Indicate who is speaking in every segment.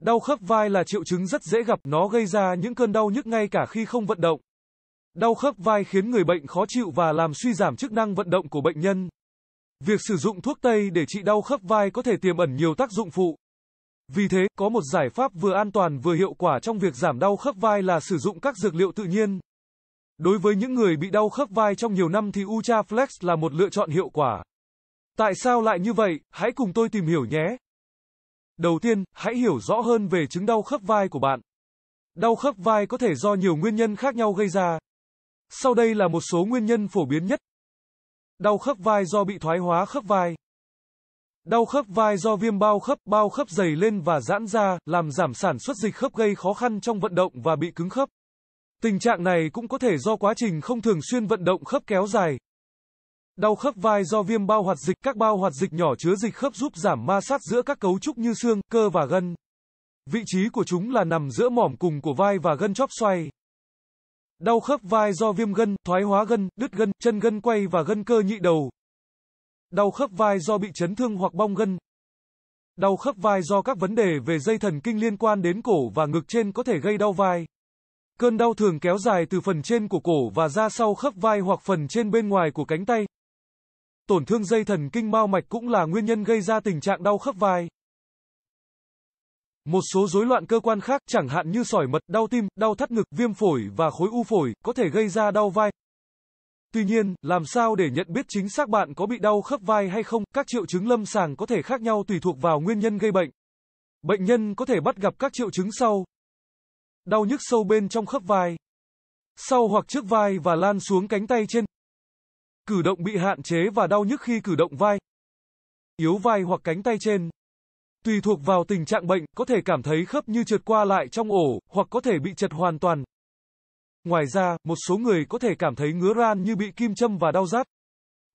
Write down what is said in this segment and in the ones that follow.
Speaker 1: Đau khớp vai là triệu chứng rất dễ gặp, nó gây ra những cơn đau nhức ngay cả khi không vận động. Đau khớp vai khiến người bệnh khó chịu và làm suy giảm chức năng vận động của bệnh nhân. Việc sử dụng thuốc tây để trị đau khớp vai có thể tiềm ẩn nhiều tác dụng phụ. Vì thế, có một giải pháp vừa an toàn vừa hiệu quả trong việc giảm đau khớp vai là sử dụng các dược liệu tự nhiên. Đối với những người bị đau khớp vai trong nhiều năm thì Ultra Flex là một lựa chọn hiệu quả. Tại sao lại như vậy? Hãy cùng tôi tìm hiểu nhé. Đầu tiên, hãy hiểu rõ hơn về chứng đau khớp vai của bạn. Đau khớp vai có thể do nhiều nguyên nhân khác nhau gây ra. Sau đây là một số nguyên nhân phổ biến nhất. Đau khớp vai do bị thoái hóa khớp vai. Đau khớp vai do viêm bao khớp, bao khớp dày lên và giãn ra, làm giảm sản xuất dịch khớp gây khó khăn trong vận động và bị cứng khớp. Tình trạng này cũng có thể do quá trình không thường xuyên vận động khớp kéo dài. Đau khớp vai do viêm bao hoạt dịch, các bao hoạt dịch nhỏ chứa dịch khớp giúp giảm ma sát giữa các cấu trúc như xương, cơ và gân. Vị trí của chúng là nằm giữa mỏm cùng của vai và gân chóp xoay. Đau khớp vai do viêm gân, thoái hóa gân, đứt gân, chân gân quay và gân cơ nhị đầu. Đau khớp vai do bị chấn thương hoặc bong gân. Đau khớp vai do các vấn đề về dây thần kinh liên quan đến cổ và ngực trên có thể gây đau vai. Cơn đau thường kéo dài từ phần trên của cổ và ra sau khớp vai hoặc phần trên bên ngoài của cánh tay. Tổn thương dây thần kinh mao mạch cũng là nguyên nhân gây ra tình trạng đau khớp vai. Một số rối loạn cơ quan khác chẳng hạn như sỏi mật, đau tim, đau thắt ngực, viêm phổi và khối u phổi có thể gây ra đau vai. Tuy nhiên, làm sao để nhận biết chính xác bạn có bị đau khớp vai hay không? Các triệu chứng lâm sàng có thể khác nhau tùy thuộc vào nguyên nhân gây bệnh. Bệnh nhân có thể bắt gặp các triệu chứng sau: Đau nhức sâu bên trong khớp vai, sau hoặc trước vai và lan xuống cánh tay trên. Cử động bị hạn chế và đau nhức khi cử động vai, yếu vai hoặc cánh tay trên. Tùy thuộc vào tình trạng bệnh, có thể cảm thấy khớp như trượt qua lại trong ổ, hoặc có thể bị chật hoàn toàn. Ngoài ra, một số người có thể cảm thấy ngứa ran như bị kim châm và đau rát.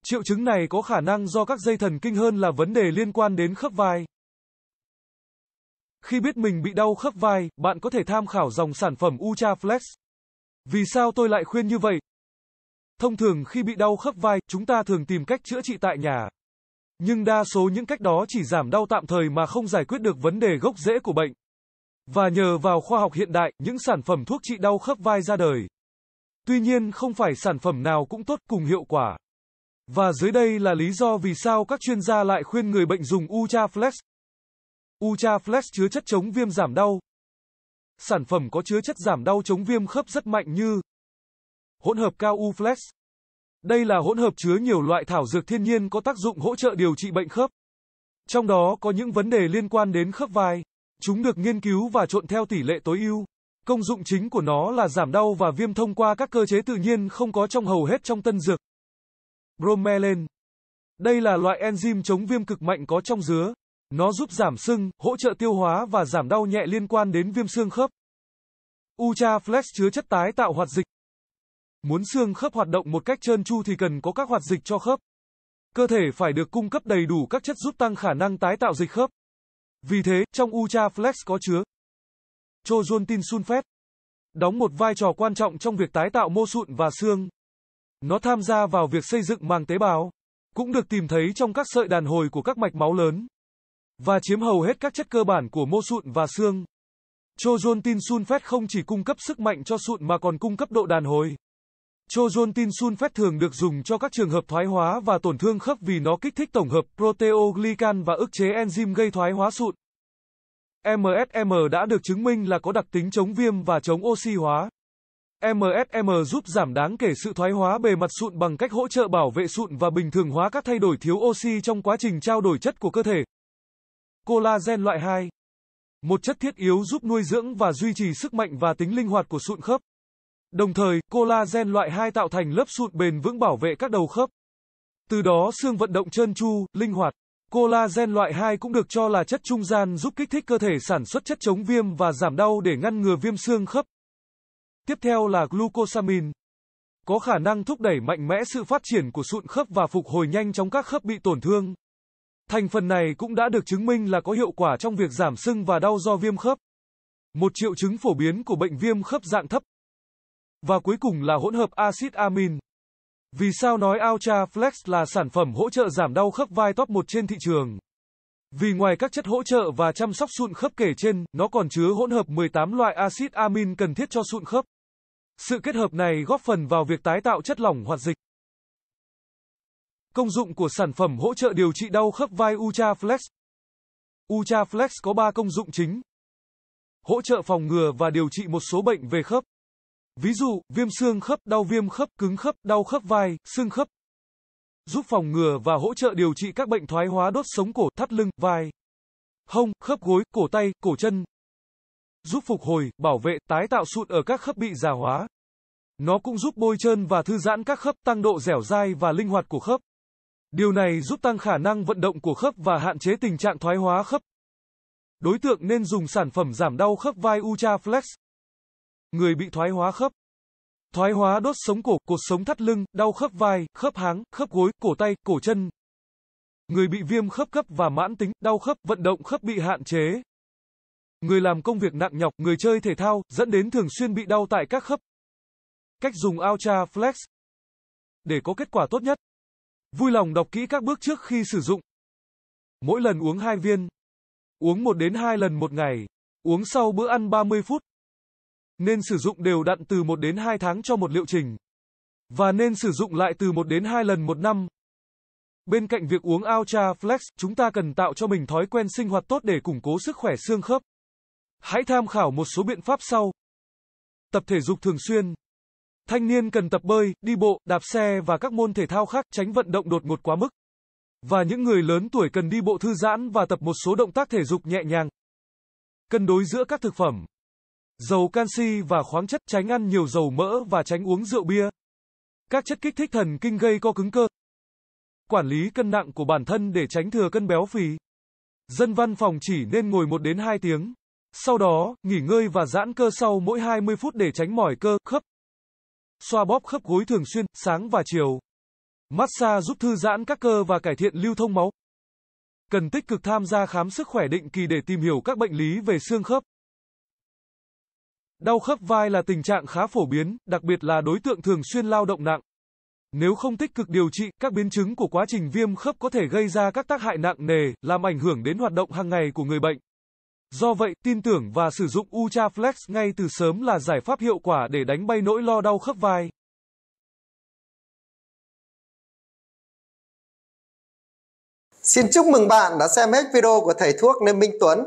Speaker 1: Triệu chứng này có khả năng do các dây thần kinh hơn là vấn đề liên quan đến khớp vai. Khi biết mình bị đau khớp vai, bạn có thể tham khảo dòng sản phẩm Ultra Flex. Vì sao tôi lại khuyên như vậy? Thông thường khi bị đau khớp vai, chúng ta thường tìm cách chữa trị tại nhà. Nhưng đa số những cách đó chỉ giảm đau tạm thời mà không giải quyết được vấn đề gốc rễ của bệnh. Và nhờ vào khoa học hiện đại, những sản phẩm thuốc trị đau khớp vai ra đời. Tuy nhiên, không phải sản phẩm nào cũng tốt cùng hiệu quả. Và dưới đây là lý do vì sao các chuyên gia lại khuyên người bệnh dùng Ultraflex. Ultra Flex chứa chất chống viêm giảm đau. Sản phẩm có chứa chất giảm đau chống viêm khớp rất mạnh như hỗn hợp cao U Flex. Đây là hỗn hợp chứa nhiều loại thảo dược thiên nhiên có tác dụng hỗ trợ điều trị bệnh khớp. Trong đó có những vấn đề liên quan đến khớp vai. Chúng được nghiên cứu và trộn theo tỷ lệ tối ưu. Công dụng chính của nó là giảm đau và viêm thông qua các cơ chế tự nhiên không có trong hầu hết trong tân dược. Bromelain. Đây là loại enzyme chống viêm cực mạnh có trong dứa. Nó giúp giảm sưng, hỗ trợ tiêu hóa và giảm đau nhẹ liên quan đến viêm xương khớp. Ultra Flex chứa chất tái tạo hoạt dịch. Muốn xương khớp hoạt động một cách trơn tru thì cần có các hoạt dịch cho khớp. Cơ thể phải được cung cấp đầy đủ các chất giúp tăng khả năng tái tạo dịch khớp. Vì thế, trong Ultra Flex có chứa Chozontin sulfate, đóng một vai trò quan trọng trong việc tái tạo mô sụn và xương. Nó tham gia vào việc xây dựng màng tế bào, cũng được tìm thấy trong các sợi đàn hồi của các mạch máu lớn và chiếm hầu hết các chất cơ bản của mô sụn và xương. Chozontin sulfate không chỉ cung cấp sức mạnh cho sụn mà còn cung cấp độ đàn hồi. Chozontin sulfate thường được dùng cho các trường hợp thoái hóa và tổn thương khớp vì nó kích thích tổng hợp proteoglycan và ức chế enzyme gây thoái hóa sụn. MSM đã được chứng minh là có đặc tính chống viêm và chống oxy hóa. MSM giúp giảm đáng kể sự thoái hóa bề mặt sụn bằng cách hỗ trợ bảo vệ sụn và bình thường hóa các thay đổi thiếu oxy trong quá trình trao đổi chất của cơ thể. Collagen loại 2. Một chất thiết yếu giúp nuôi dưỡng và duy trì sức mạnh và tính linh hoạt của sụn khớp. Đồng thời, collagen loại 2 tạo thành lớp sụn bền vững bảo vệ các đầu khớp. Từ đó xương vận động trơn tru, linh hoạt. Collagen loại 2 cũng được cho là chất trung gian giúp kích thích cơ thể sản xuất chất chống viêm và giảm đau để ngăn ngừa viêm xương khớp. Tiếp theo là glucosamine. Có khả năng thúc đẩy mạnh mẽ sự phát triển của sụn khớp và phục hồi nhanh chóng các khớp bị tổn thương. Thành phần này cũng đã được chứng minh là có hiệu quả trong việc giảm sưng và đau do viêm khớp. Một triệu chứng phổ biến của bệnh viêm khớp dạng thấp. Và cuối cùng là hỗn hợp axit amin. Vì sao nói Altra Flex là sản phẩm hỗ trợ giảm đau khớp vai top 1 trên thị trường? Vì ngoài các chất hỗ trợ và chăm sóc sụn khớp kể trên, nó còn chứa hỗn hợp 18 loại axit amin cần thiết cho sụn khớp. Sự kết hợp này góp phần vào việc tái tạo chất lỏng hoạt dịch. Công dụng của sản phẩm hỗ trợ điều trị đau khớp vai Ultra Flex. Ultra Flex có 3 công dụng chính. Hỗ trợ phòng ngừa và điều trị một số bệnh về khớp. Ví dụ, viêm xương khớp, đau viêm khớp, cứng khớp, đau khớp vai, xương khớp. Giúp phòng ngừa và hỗ trợ điều trị các bệnh thoái hóa đốt sống cổ, thắt lưng, vai, hông, khớp gối, cổ tay, cổ chân. Giúp phục hồi, bảo vệ, tái tạo sụn ở các khớp bị già hóa. Nó cũng giúp bôi trơn và thư giãn các khớp, tăng độ dẻo dai và linh hoạt của khớp. Điều này giúp tăng khả năng vận động của khớp và hạn chế tình trạng thoái hóa khớp. Đối tượng nên dùng sản phẩm giảm đau khớp vai Ultra Flex. Người bị thoái hóa khớp Thoái hóa đốt sống cổ, cột sống thắt lưng, đau khớp vai, khớp háng, khớp gối, cổ tay, cổ chân. Người bị viêm khớp cấp và mãn tính, đau khớp, vận động khớp bị hạn chế. Người làm công việc nặng nhọc, người chơi thể thao, dẫn đến thường xuyên bị đau tại các khớp. Cách dùng Ultra Flex Để có kết quả tốt nhất, Vui lòng đọc kỹ các bước trước khi sử dụng. Mỗi lần uống 2 viên. Uống 1 đến 2 lần một ngày. Uống sau bữa ăn 30 phút. Nên sử dụng đều đặn từ 1 đến 2 tháng cho một liệu trình. Và nên sử dụng lại từ 1 đến 2 lần một năm. Bên cạnh việc uống Ultra Flex, chúng ta cần tạo cho mình thói quen sinh hoạt tốt để củng cố sức khỏe xương khớp. Hãy tham khảo một số biện pháp sau. Tập thể dục thường xuyên Thanh niên cần tập bơi, đi bộ, đạp xe và các môn thể thao khác tránh vận động đột ngột quá mức. Và những người lớn tuổi cần đi bộ thư giãn và tập một số động tác thể dục nhẹ nhàng. Cân đối giữa các thực phẩm. Dầu canxi và khoáng chất tránh ăn nhiều dầu mỡ và tránh uống rượu bia. Các chất kích thích thần kinh gây co cứng cơ. Quản lý cân nặng của bản thân để tránh thừa cân béo phì. Dân văn phòng chỉ nên ngồi 1 đến 2 tiếng. Sau đó, nghỉ ngơi và giãn cơ sau mỗi 20 phút để tránh mỏi cơ, khớp xoa bóp khớp gối thường xuyên, sáng và chiều. Massage giúp thư giãn các cơ và cải thiện lưu thông máu. Cần tích cực tham gia khám sức khỏe định kỳ để tìm hiểu các bệnh lý về xương khớp. Đau khớp vai là tình trạng khá phổ biến, đặc biệt là đối tượng thường xuyên lao động nặng. Nếu không tích cực điều trị, các biến chứng của quá trình viêm khớp có thể gây ra các tác hại nặng nề, làm ảnh hưởng đến hoạt động hàng ngày của người bệnh. Do vậy, tin tưởng và sử dụng Ultra Flex ngay từ sớm là giải pháp hiệu quả để đánh bay nỗi lo đau khớp vai. Xin chúc mừng bạn đã xem hết video của thầy thuốc Lê Minh Tuấn.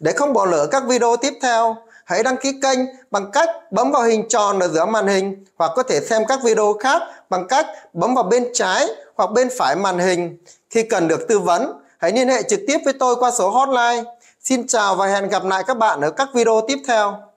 Speaker 1: Để không bỏ lỡ các video tiếp theo, hãy đăng ký kênh bằng cách bấm vào hình tròn ở giữa màn hình hoặc có thể xem các video khác bằng cách bấm vào bên trái hoặc bên phải màn hình. Khi cần được tư vấn, hãy liên hệ trực tiếp với tôi qua số hotline Xin chào và hẹn gặp lại các bạn ở các video tiếp theo.